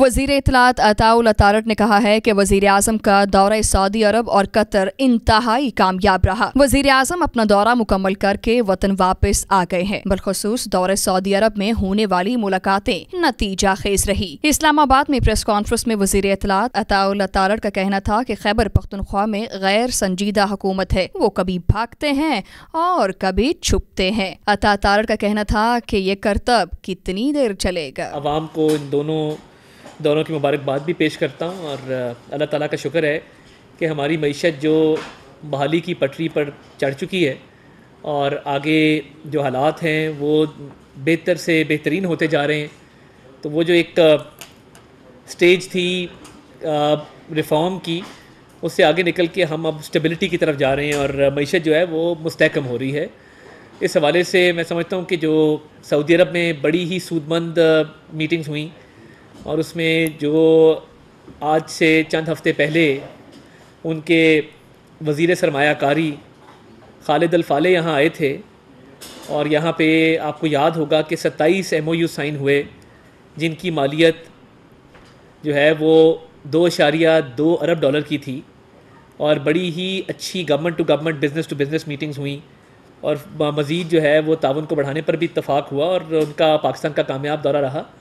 वजीर इतलात अताउल अतारट ने कहा है कि वजीर अजम का दौरा सऊदी अरब और कतर इंतहाई कामयाब रहा वजीर अजम अपना दौरा मुकम्मल करके वतन वापस आ गए हैं बलखसूस दौरे सऊदी अरब में होने वाली मुलाकातें नतीजा खेज रही इस्लामाबाद में प्रेस कॉन्फ्रेंस में वजीर इतलात अताउल अतारट का कहना था की खैबर पख्तनख्वा में गैर संजीदा हुकूमत है वो कभी भागते हैं और कभी छुपते हैं अता तारट का कहना था की ये करतब कितनी देर चलेगा आवाम को इन दोनों दोनों की मुबारकबाद भी पेश करता हूँ और अल्लाह ताला का शुक्र है कि हमारी मीशत जो बहाली की पटरी पर चढ़ चुकी है और आगे जो हालात हैं वो बेहतर से बेहतरीन होते जा रहे हैं तो वो जो एक स्टेज थी रिफॉर्म की उससे आगे निकल के हम अब स्टेबिलिटी की तरफ जा रहे हैं और मीशत जो है वो मुस्तकम हो रही है इस हवाले से मैं समझता हूँ कि जो सऊदी अरब में बड़ी ही सूदमंद मीटिंग्स हुई और उसमें जो आज से चंद हफ्ते पहले उनके वज़ी सरमाकारी खालिद अलफ़ाले यहाँ आए थे और यहाँ पे आपको याद होगा कि सत्ताईस एम साइन हुए जिनकी मालियत जो है वो दो अशारिया दो अरब डॉलर की थी और बड़ी ही अच्छी government to government business to business meetings हुई और मज़ीद जो है वो तावन को बढ़ाने पर भी इतफ़ाक़ हुआ और उनका पाकिस्तान का कामयाब दौरा रहा